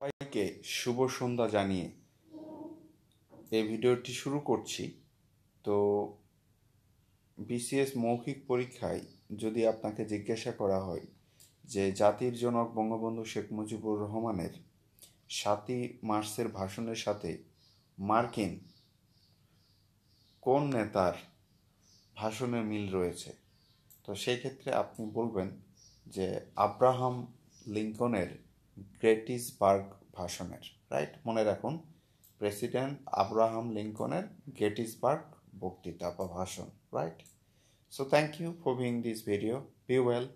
সবাইকে শুভ সন্ধ্যা জানিয়ে এই ভিডিওটি শুরু করছি তো বিসিএস মৌখিক পরীক্ষায় যদি আপনাকে জিজ্ঞাসা করা হয় যে জাতির জনক বঙ্গবন্ধু শেখ মুজিবুর রহমানের সাতই মার্চের ভাষণের সাথে মার্কিন কোন নেতার ভাষণের মিল রয়েছে তো সেই ক্ষেত্রে আপনি বলবেন যে আব্রাহাম লিঙ্কনের গেটিসবার্গ ভাষণের রাইট মনে রাখুন প্রেসিডেন্ট আব্রাহাম লিঙ্কনের গেটিসবার্গ বক্তৃতা বা ভাষণ right so thank you for being this video be well